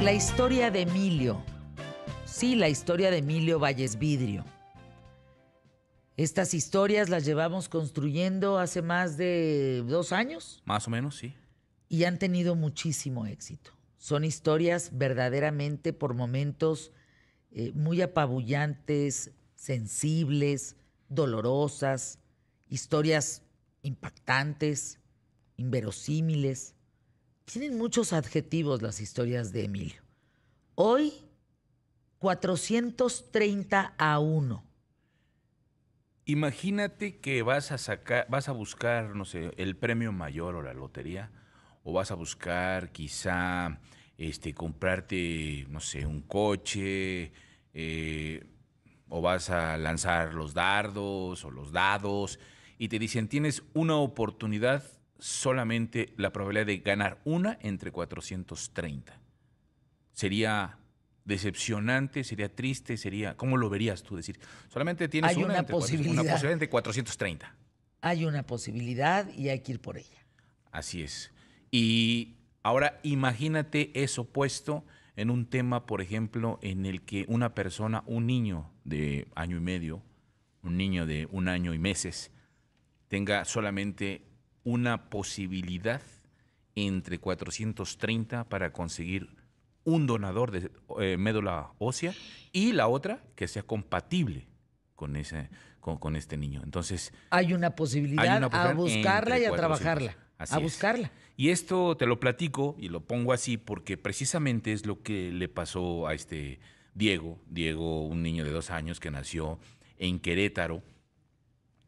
La historia de Emilio. Sí, la historia de Emilio Valles Vidrio. Estas historias las llevamos construyendo hace más de dos años. Más o menos, sí. Y han tenido muchísimo éxito. Son historias verdaderamente por momentos eh, muy apabullantes, sensibles, dolorosas, historias impactantes, inverosímiles tienen muchos adjetivos las historias de Emilio. Hoy, 430 a 1. Imagínate que vas a sacar, vas a buscar, no sé, el premio mayor o la lotería, o vas a buscar quizá este, comprarte, no sé, un coche, eh, o vas a lanzar los dardos o los dados, y te dicen, tienes una oportunidad solamente la probabilidad de ganar una entre 430. Sería decepcionante, sería triste, sería... ¿Cómo lo verías tú decir? Solamente tienes una, una posibilidad entre 430. Hay una posibilidad y hay que ir por ella. Así es. Y ahora imagínate eso puesto en un tema, por ejemplo, en el que una persona, un niño de año y medio, un niño de un año y meses, tenga solamente una posibilidad entre 430 para conseguir un donador de eh, médula ósea y la otra que sea compatible con ese con, este niño. Entonces hay una posibilidad, a buscarla y a trabajarla. a buscarla. Y esto te lo platico y lo pongo así porque precisamente es lo que le pasó a este Diego, Diego, un niño de dos años que nació en Querétaro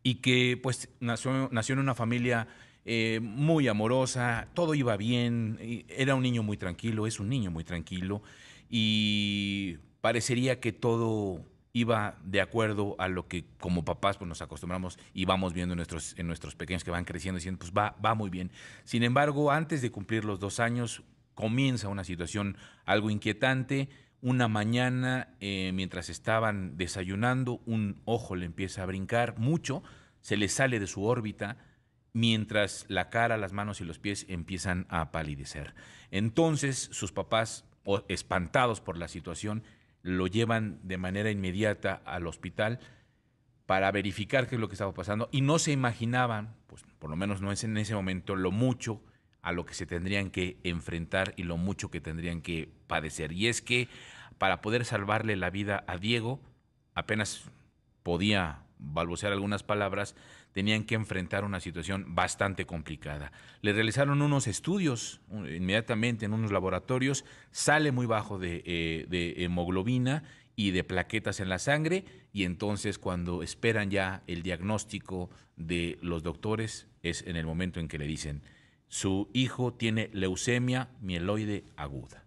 y que pues nació, nació en una familia eh, muy amorosa, todo iba bien, era un niño muy tranquilo, es un niño muy tranquilo y parecería que todo iba de acuerdo a lo que como papás pues, nos acostumbramos y vamos viendo en nuestros, en nuestros pequeños que van creciendo, diciendo, pues va, va muy bien. Sin embargo, antes de cumplir los dos años, comienza una situación algo inquietante. Una mañana, eh, mientras estaban desayunando, un ojo le empieza a brincar mucho, se le sale de su órbita, mientras la cara, las manos y los pies empiezan a palidecer. Entonces sus papás, espantados por la situación, lo llevan de manera inmediata al hospital para verificar qué es lo que estaba pasando y no se imaginaban, pues por lo menos no es en ese momento, lo mucho a lo que se tendrían que enfrentar y lo mucho que tendrían que padecer. Y es que para poder salvarle la vida a Diego, apenas podía balbucear algunas palabras, tenían que enfrentar una situación bastante complicada. Le realizaron unos estudios inmediatamente en unos laboratorios, sale muy bajo eh, de, hemoglobina y de plaquetas en la sangre y entonces cuando esperan ya el diagnóstico de los doctores es en el momento en que le dicen su hijo tiene leucemia mieloide aguda.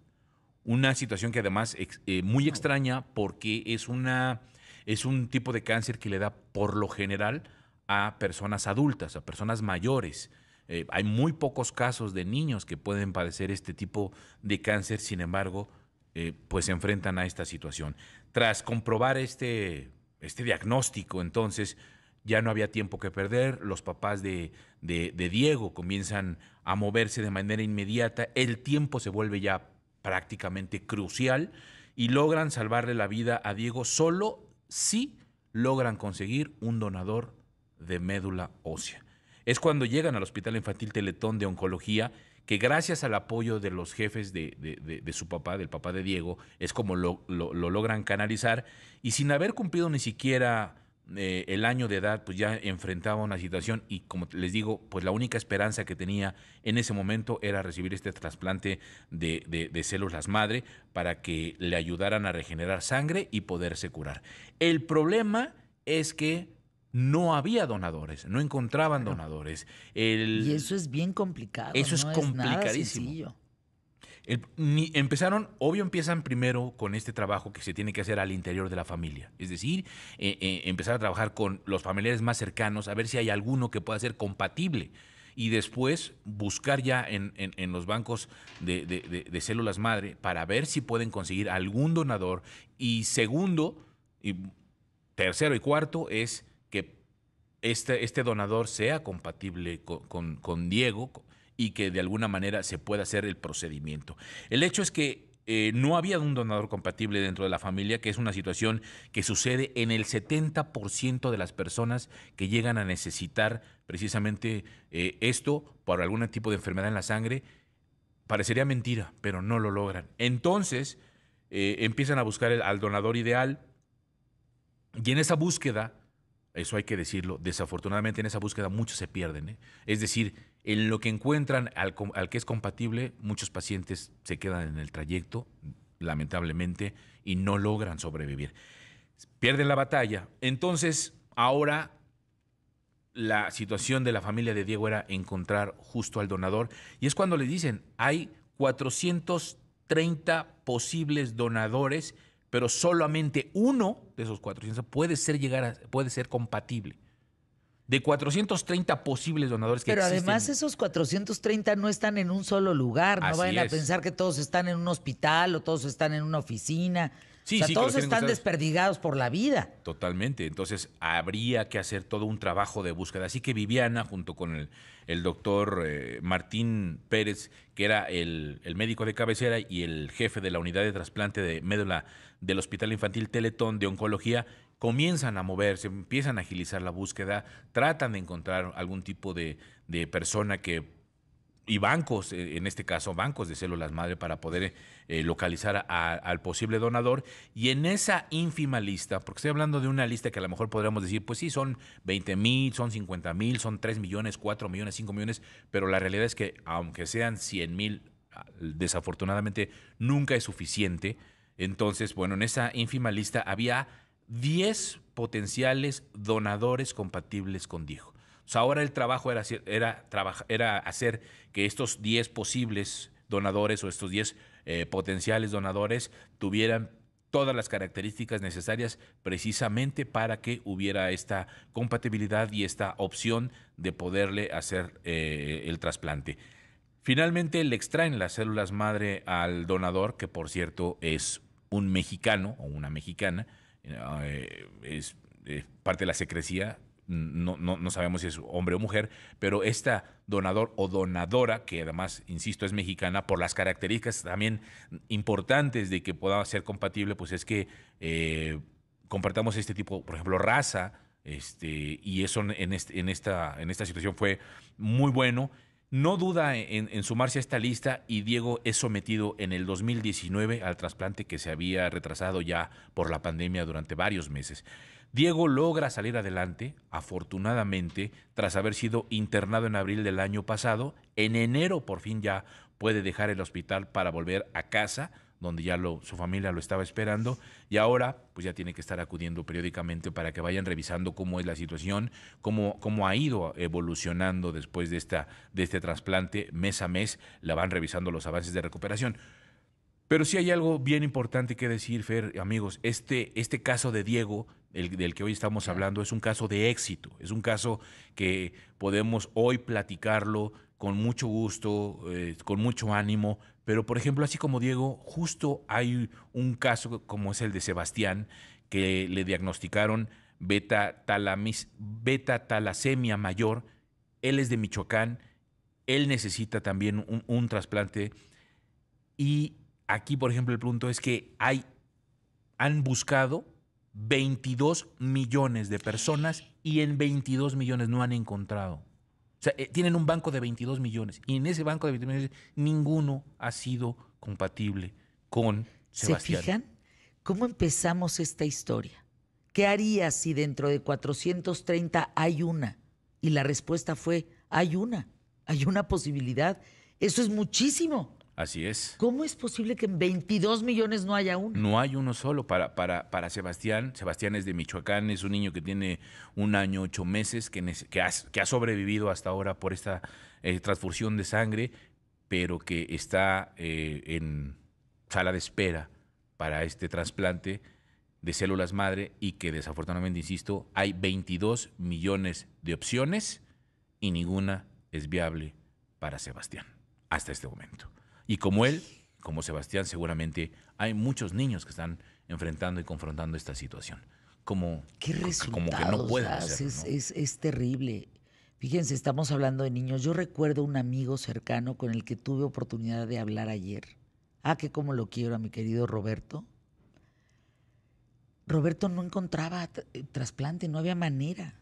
Una situación que además es eh, muy extraña porque es una es un tipo de cáncer que le da por lo general a personas adultas, a personas mayores. Eh, hay muy pocos casos de niños que pueden padecer este tipo de cáncer, sin embargo, eh, pues se enfrentan a esta situación. Tras comprobar este, este diagnóstico, entonces, ya no había tiempo que perder, los papás de, de, Diego comienzan a moverse de manera inmediata, el tiempo se vuelve ya prácticamente crucial y logran salvarle la vida a Diego solo si logran conseguir un donador de médula ósea. Es cuando llegan al Hospital Infantil Teletón de Oncología, que gracias al apoyo de los jefes de, su papá, del papá de Diego, es como lo logran canalizar y sin haber cumplido ni siquiera eh, el año de edad, pues ya enfrentaba una situación y como les digo, pues la única esperanza que tenía en ese momento era recibir este trasplante de, de, células madre para que le ayudaran a regenerar sangre y poderse curar. El problema es que no había donadores, no encontraban donadores. y eso es bien complicado. Eso es complicadísimo empezaron, obvio, empiezan primero con este trabajo que se tiene que hacer al interior de la familia. Es decir, eh, eh, empezar a trabajar con los familiares más cercanos, a ver si hay alguno que pueda ser compatible. Y después buscar ya en, los bancos de, células madre para ver si pueden conseguir algún donador. Y segundo, y tercero y cuarto es que este, este donador sea compatible con, con Diego y que de alguna manera se pueda hacer el procedimiento. El hecho es que eh, no había un donador compatible dentro de la familia, que es una situación que sucede en el 70% de las personas que llegan a necesitar precisamente eh, esto por algún tipo de enfermedad en la sangre. Parecería mentira, pero no lo logran. Entonces eh, empiezan a buscar al donador ideal y en esa búsqueda, eso hay que decirlo, desafortunadamente en esa búsqueda muchos se pierden. Es decir, en lo que encuentran al, al, que es compatible, muchos pacientes se quedan en el trayecto, lamentablemente, y no logran sobrevivir. Pierden la batalla. Entonces, ahora la situación de la familia de Diego era encontrar justo al donador. Y es cuando le dicen, hay 430 posibles donadores, pero solamente uno de esos 400 puede ser, llegar puede ser compatible de 430 posibles donadores que Pero además esos 430 no están en un solo lugar, no vayan a pensar que todos están en un hospital o todos están en una oficina. Sí, o sea, todos están desperdigados por la vida. Totalmente. Entonces, habría que hacer todo un trabajo de búsqueda. Así que Viviana, junto con el, doctor eh, Martín Pérez, que era el, el, médico de cabecera y el jefe de la unidad de trasplante de médula del Hospital Infantil Teletón de Oncología, comienzan a moverse, empiezan a agilizar la búsqueda, tratan de encontrar algún tipo de, persona que y bancos, eh, en este caso bancos de células madre, para poder eh, localizar al posible donador. Y en esa ínfima lista, porque estoy hablando de una lista que a lo mejor podríamos decir, pues sí, son 20 mil, son 50 mil, son 3 millones, 4 millones, 5 millones, pero la realidad es que aunque sean 100 mil, desafortunadamente nunca es suficiente. Entonces, bueno, en esa ínfima lista había 10 potenciales donadores compatibles con Diego. ahora el trabajo era, hacer que estos 10 posibles donadores o estos 10 eh, potenciales donadores tuvieran todas las características necesarias precisamente para que hubiera esta compatibilidad y esta opción de poderle hacer eh, el trasplante. Finalmente le extraen las células madre al donador, que por cierto es un mexicano o una mexicana, eh, es, parte de la secrecía, no, no, no, sabemos si es hombre o mujer, pero esta donador o donadora, que además, insisto, es mexicana, por las características también importantes de que pueda ser compatible, pues es que eh, compartamos este tipo, por ejemplo, raza, este, y eso en, este, esta, en esta situación fue muy bueno no duda en, sumarse a esta lista y Diego es sometido en el 2019 al trasplante que se había retrasado ya por la pandemia durante varios meses. Diego logra salir adelante, afortunadamente, tras haber sido internado en abril del año pasado. En enero por fin ya puede dejar el hospital para volver a casa donde ya lo, su familia lo estaba esperando y ahora pues ya tiene que estar acudiendo periódicamente para que vayan revisando cómo es la situación, cómo, cómo ha ido evolucionando después de, esta, de este trasplante, mes a mes la van revisando los avances de recuperación. Pero sí hay algo bien importante que decir, Fer, amigos, este, este caso de Diego, el, del que hoy estamos hablando, es un caso de éxito, es un caso que podemos hoy platicarlo con mucho gusto, eh, con mucho ánimo, pero, por ejemplo, así como Diego, justo hay un caso como es el de Sebastián, que le diagnosticaron beta, talasemia mayor. Él es de Michoacán, él necesita también un, un trasplante. Y aquí, por ejemplo, el punto es que hay, han buscado 22 millones de personas y en 22 millones no han encontrado. O sea, eh, tienen un banco de 22 millones y en ese banco de 22 millones ninguno ha sido compatible con Sebastián. ¿Se fijan cómo empezamos esta historia? ¿Qué haría si dentro de 430 hay una? Y la respuesta fue, hay una, hay una posibilidad. Eso es muchísimo. Así es. ¿Cómo es posible que en 22 millones no haya uno? No hay uno solo para, para, para Sebastián. Sebastián es de Michoacán, es un niño que tiene un año, ocho meses, que, que, ha, sobrevivido hasta ahora por esta eh, transfusión de sangre, pero que está eh, en sala de espera para este trasplante de células madre y que desafortunadamente, insisto, hay 22 millones de opciones y ninguna es viable para Sebastián hasta este momento. Y como él, como Sebastián, seguramente hay muchos niños que están enfrentando y confrontando esta situación. Como, ¿Qué como que no pueden Es, terrible. Fíjense, estamos hablando de niños. Yo recuerdo un amigo cercano con el que tuve oportunidad de hablar ayer. Ah, que como lo quiero a mi querido Roberto. Roberto no encontraba eh, trasplante, no había manera.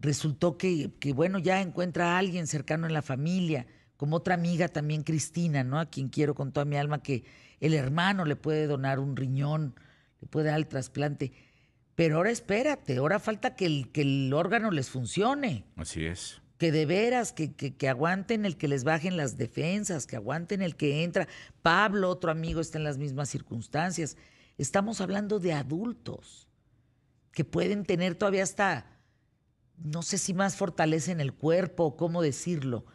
Resultó que, que, bueno, ya encuentra a alguien cercano en la familia, como otra amiga también, Cristina, ¿no? A quien quiero con toda mi alma, que el hermano le puede donar un riñón, le puede dar el trasplante. Pero ahora espérate, ahora falta que el, que el órgano les funcione. Así es. Que de veras, que, que, aguanten el que les bajen las defensas, que aguanten el que entra. Pablo, otro amigo, está en las mismas circunstancias. Estamos hablando de adultos que pueden tener todavía hasta, no sé si más fortaleza en el cuerpo, cómo decirlo,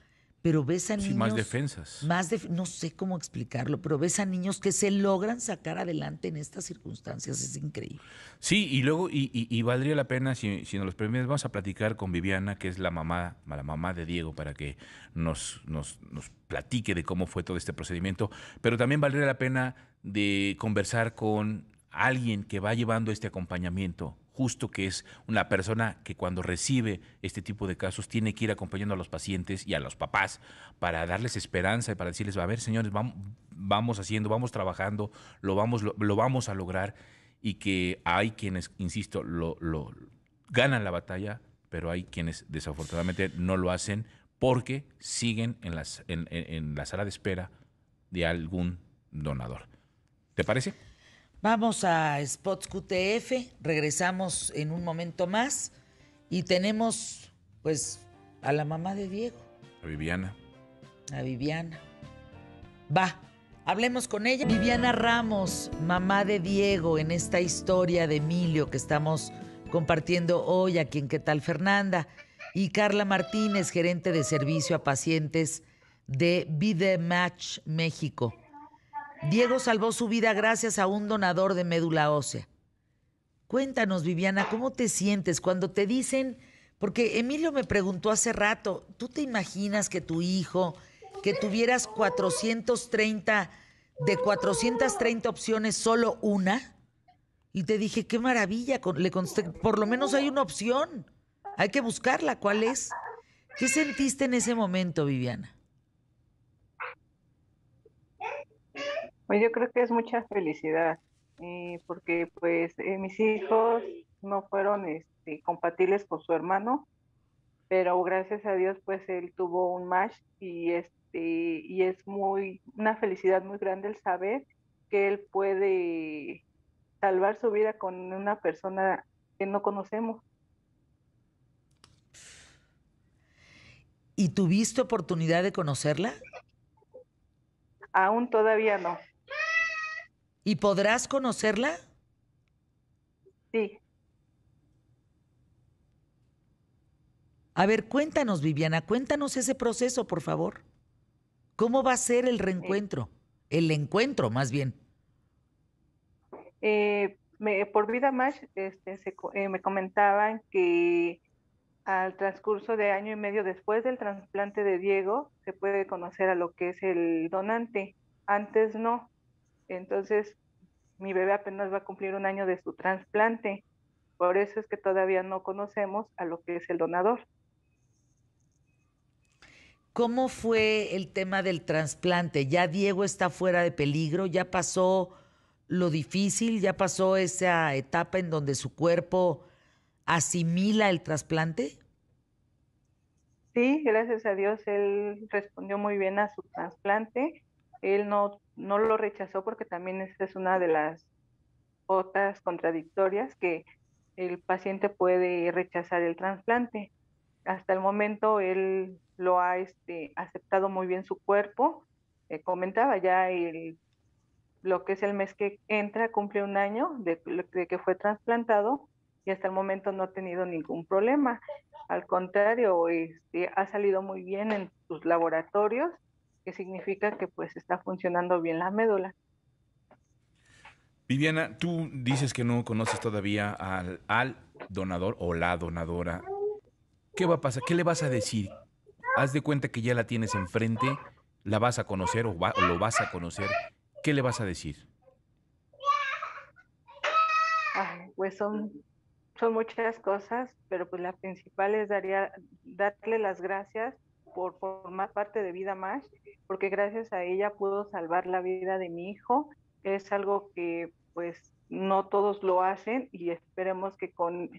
pero ves a niños. más defensas. no sé cómo explicarlo, pero ves a niños que se logran sacar adelante en estas circunstancias, es increíble. Sí, y luego, y, valdría la pena, si, si nos los permites, vamos a platicar con Viviana, que es la mamá, la mamá de Diego, para que nos, nos, nos platique de cómo fue todo este procedimiento, pero también valdría la pena de conversar con alguien que va llevando este acompañamiento justo que es una persona que cuando recibe este tipo de casos tiene que ir acompañando a los pacientes y a los papás para darles esperanza y para decirles, a ver señores, vamos, vamos haciendo, vamos trabajando, lo vamos, lo, vamos a lograr y que hay quienes, insisto, lo, ganan la batalla, pero hay quienes desafortunadamente no lo hacen porque siguen en, las, en la sala de espera de algún donador. ¿Te parece? Vamos a Spots QTF, regresamos en un momento más y tenemos pues a la mamá de Diego. A Viviana. A Viviana. Va, hablemos con ella. Viviana Ramos, mamá de Diego, en esta historia de Emilio que estamos compartiendo hoy aquí en ¿Qué tal Fernanda? Y Carla Martínez, gerente de servicio a pacientes de Vidematch México. Diego salvó su vida gracias a un donador de médula ósea. Cuéntanos, Viviana, ¿cómo te sientes cuando te dicen, porque Emilio me preguntó hace rato, ¿tú te imaginas que tu hijo, que tuvieras 430, de 430 opciones, solo una? Y te dije, qué maravilla, le por lo menos hay una opción, hay que buscarla, ¿cuál es? ¿Qué sentiste en ese momento, Viviana? Pues yo creo que es mucha felicidad, eh, porque pues eh, mis hijos no fueron este, compatibles con su hermano, pero gracias a Dios pues él tuvo un match y este es muy una felicidad muy grande el saber que él puede salvar su vida con una persona que no conocemos. ¿Y tuviste oportunidad de conocerla? Aún todavía no. ¿Y podrás conocerla? Sí. A ver, cuéntanos, Viviana, cuéntanos ese proceso, por favor. ¿Cómo va a ser el reencuentro? el encuentro, más bien. Eh, por vida más, este, eh, me comentaban que al transcurso de año y medio después del trasplante de Diego, se puede conocer a lo que es el donante. Antes no. Entonces, mi bebé apenas va a cumplir un año de su trasplante. Por eso es que todavía no conocemos a lo que es el donador. ¿Cómo fue el tema del trasplante? ¿Ya Diego está fuera de peligro? ¿Ya pasó lo difícil? ¿Ya pasó esa etapa en donde su cuerpo asimila el trasplante? Sí, gracias a Dios él respondió muy bien a su trasplante él no, no lo rechazó porque también esta es una de las otras contradictorias que el paciente puede rechazar el trasplante. Hasta el momento él lo ha este, aceptado muy bien su cuerpo. Eh, comentaba ya el, lo que es el mes que entra, cumple un año de, que fue trasplantado y hasta el momento no ha tenido ningún problema. Al contrario, este, ha salido muy bien en sus laboratorios que significa que pues está funcionando bien la médula. Viviana, tú dices que no conoces todavía al, donador o la donadora. ¿Qué va a pasar? ¿Qué le vas a decir? Haz de cuenta que ya la tienes enfrente, la vas a conocer o, lo vas a conocer. ¿Qué le vas a decir? pues son, son muchas cosas, pero pues la principal es daría, darle las gracias por formar parte de Vida Más, porque gracias a ella pudo salvar la vida de mi hijo. Es algo que pues no todos lo hacen y esperemos que con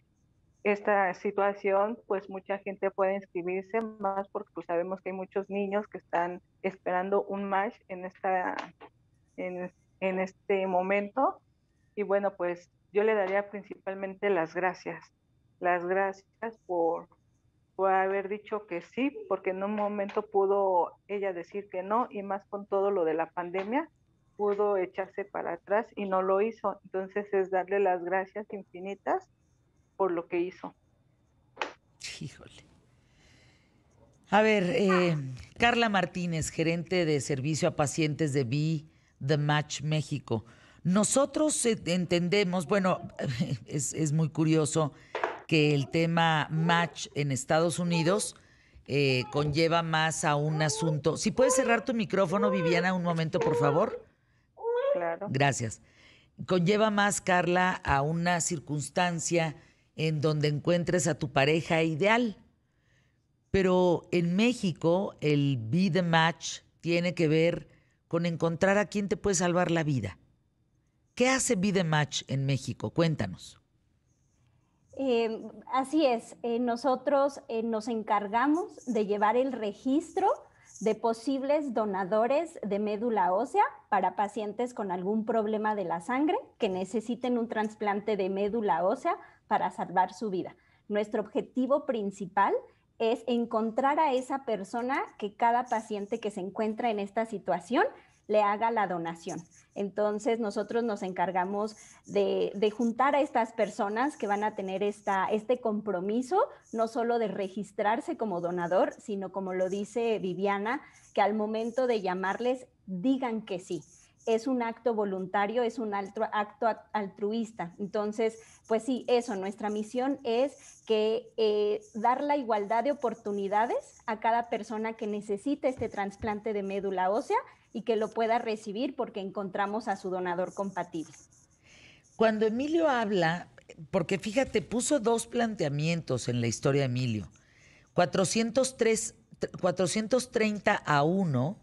esta situación pues mucha gente pueda inscribirse más porque pues sabemos que hay muchos niños que están esperando un match en esta en, en este momento y bueno pues yo le daría principalmente las gracias las gracias por por haber dicho que sí, porque en un momento pudo ella decir que no, y más con todo lo de la pandemia, pudo echarse para atrás y no lo hizo. Entonces es darle las gracias infinitas por lo que hizo. Híjole. A ver, eh, Carla Martínez, gerente de servicio a pacientes de Be The Match México. Nosotros eh, entendemos, bueno, es, es muy curioso que el tema match en Estados Unidos eh, conlleva más a un asunto. Si puedes cerrar tu micrófono, Viviana, un momento, por favor. Claro. Gracias. Conlleva más, Carla, a una circunstancia en donde encuentres a tu pareja ideal. Pero en México, el be the match tiene que ver con encontrar a quien te puede salvar la vida. ¿Qué hace be the match en México? Cuéntanos. Eh, así es, eh, nosotros eh, nos encargamos de llevar el registro de posibles donadores de médula ósea para pacientes con algún problema de la sangre que necesiten un trasplante de médula ósea para salvar su vida. Nuestro objetivo principal es encontrar a esa persona que cada paciente que se encuentra en esta situación le haga la donación. Entonces nosotros nos encargamos de, juntar a estas personas que van a tener esta, este compromiso, no solo de registrarse como donador, sino como lo dice Viviana, que al momento de llamarles digan que sí es un acto voluntario, es un acto altruista. Entonces, pues sí, eso, nuestra misión es que eh, dar la igualdad de oportunidades a cada persona que necesite este trasplante de médula ósea y que lo pueda recibir porque encontramos a su donador compatible. Cuando Emilio habla, porque fíjate, puso dos planteamientos en la historia de Emilio. 403, 430 a 1,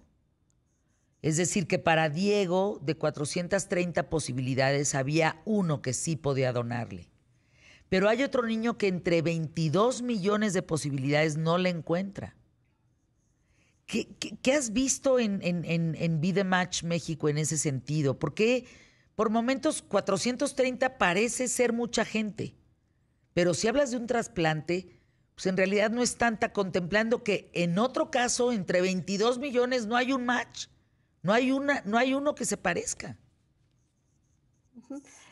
es decir, que para Diego de 430 posibilidades había uno que sí podía donarle. Pero hay otro niño que entre 22 millones de posibilidades no le encuentra. ¿Qué, has visto en, en, Match México en ese sentido? Porque por momentos 430 parece ser mucha gente? Pero si hablas de un trasplante, pues en realidad no es tanta, contemplando que en otro caso, entre 22 millones no hay un match, no hay, una, no hay uno que se parezca.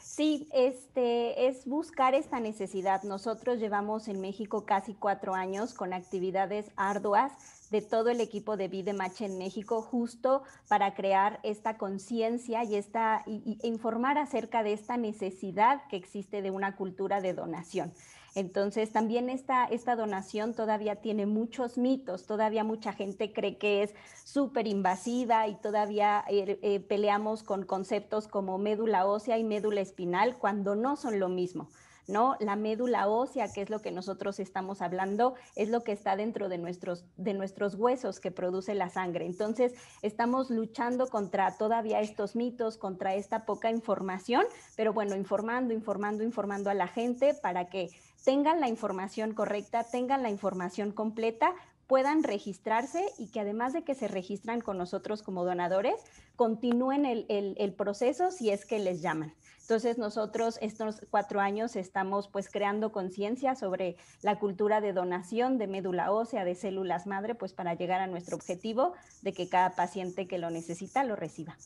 Sí, este es buscar esta necesidad. Nosotros llevamos en México casi cuatro años con actividades arduas de todo el equipo de Videmache en México, justo para crear esta conciencia y esta y e informar acerca de esta necesidad que existe de una cultura de donación. Entonces, también esta, esta donación todavía tiene muchos mitos, todavía mucha gente cree que es súper invasiva y todavía eh, eh, peleamos con conceptos como médula ósea y médula espinal cuando no son lo mismo. ¿no? La médula ósea, que es lo que nosotros estamos hablando, es lo que está dentro de nuestros, de nuestros huesos que produce la sangre. Entonces, estamos luchando contra todavía estos mitos, contra esta poca información, pero bueno, informando, informando, informando a la gente para que tengan la información correcta, tengan la información completa puedan registrarse y que además de que se registran con nosotros como donadores, continúen el proceso si es que les llaman. Entonces nosotros estos cuatro años estamos pues creando conciencia sobre la cultura de donación de médula ósea, de células madre, pues para llegar a nuestro objetivo de que cada paciente que lo necesita lo reciba.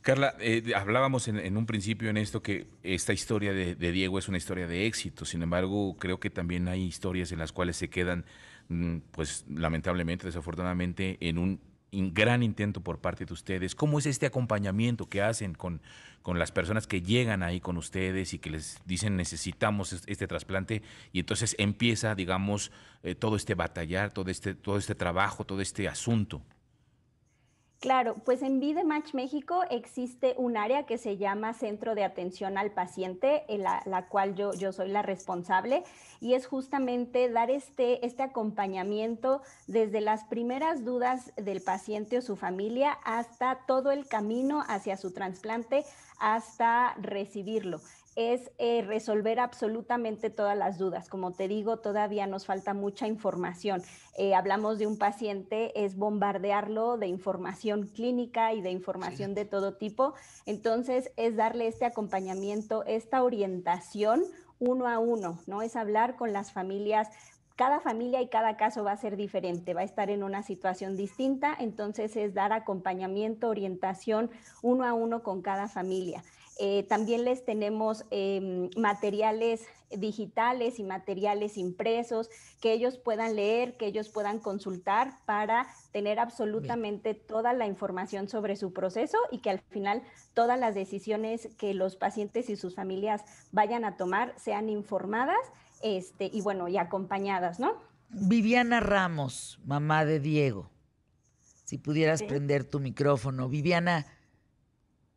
Carla, eh, hablábamos en, un principio en esto que esta historia de, Diego es una historia de éxito, sin embargo creo que también hay historias en las cuales se quedan, mm, pues lamentablemente, desafortunadamente, en un gran intento por parte de ustedes. ¿Cómo es este acompañamiento que hacen con, las personas que llegan ahí con ustedes y que les dicen necesitamos este trasplante? Y entonces empieza, digamos, eh, todo este batallar, todo este, todo este trabajo, todo este asunto. Claro, pues en Vidematch México existe un área que se llama Centro de Atención al Paciente, en la, cual yo, soy la responsable, y es justamente dar este, este acompañamiento desde las primeras dudas del paciente o su familia hasta todo el camino hacia su trasplante, hasta recibirlo es eh, resolver absolutamente todas las dudas. Como te digo, todavía nos falta mucha información. Eh, hablamos de un paciente, es bombardearlo de información clínica y de información de todo tipo. Entonces, es darle este acompañamiento, esta orientación uno a uno, ¿no? Es hablar con las familias cada familia y cada caso va a ser diferente, va a estar en una situación distinta, entonces es dar acompañamiento, orientación uno a uno con cada familia. Eh, también les tenemos em, materiales digitales y materiales impresos que ellos puedan leer, que ellos puedan consultar para tener absolutamente toda la información sobre su proceso y que al final todas las decisiones que los pacientes y sus familias vayan a tomar sean informadas este, y bueno, y acompañadas, ¿no? Viviana Ramos, mamá de Diego, si pudieras prender tu micrófono. Viviana,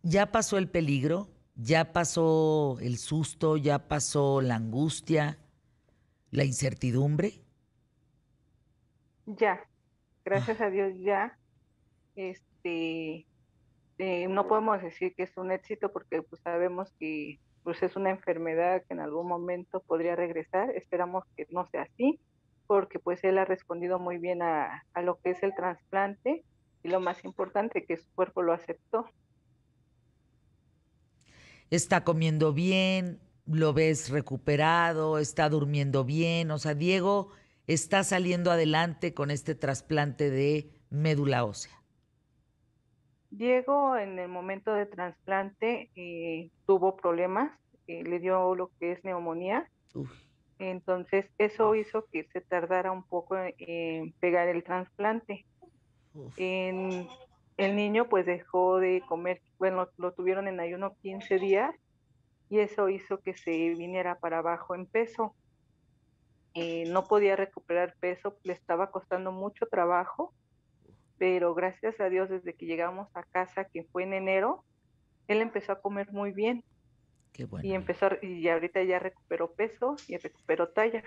ya pasó el peligro, ya pasó el susto, ya pasó la angustia, la incertidumbre. Ya, gracias a Dios ya. Este, eh, no podemos decir que es un éxito porque pues, sabemos que pues, es una enfermedad que en algún momento podría regresar. Esperamos que no sea así porque pues él ha respondido muy bien a, a lo que es el trasplante y lo más importante que su cuerpo lo aceptó está comiendo bien, lo ves recuperado, está durmiendo bien. O sea, Diego está saliendo adelante con este trasplante de médula ósea. Diego en el momento de trasplante eh, tuvo problemas, eh, le dio lo que es neumonía. Entonces eso hizo que se tardara un poco en pegar el trasplante. En el niño pues dejó de comer, bueno, lo, tuvieron en ayuno 15 días y eso hizo que se viniera para abajo en peso. Eh, no podía recuperar peso, le estaba costando mucho trabajo, pero gracias a Dios desde que llegamos a casa, que fue en enero, él empezó a comer muy bien. Qué bueno. Y empezó y ahorita ya recuperó peso y recuperó talla.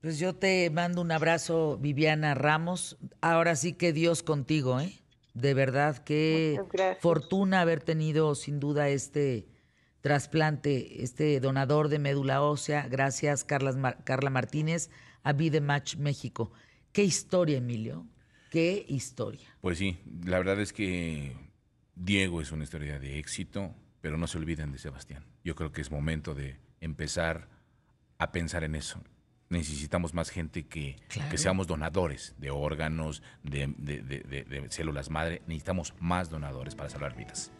Pues yo te mando un abrazo, Viviana Ramos. Ahora sí que Dios contigo, ¿eh? De verdad, qué fortuna haber tenido sin duda este trasplante, este donador de médula ósea. Gracias, Carla, Carla Martínez, a VideMatch Match México. Qué historia, Emilio. Qué historia. Pues sí, la verdad es que Diego es una historia de éxito, pero no se olviden de Sebastián. Yo creo que es momento de empezar a pensar en eso necesitamos más gente que, que seamos donadores de órganos, de, de, células madre. Necesitamos más donadores para salvar vidas.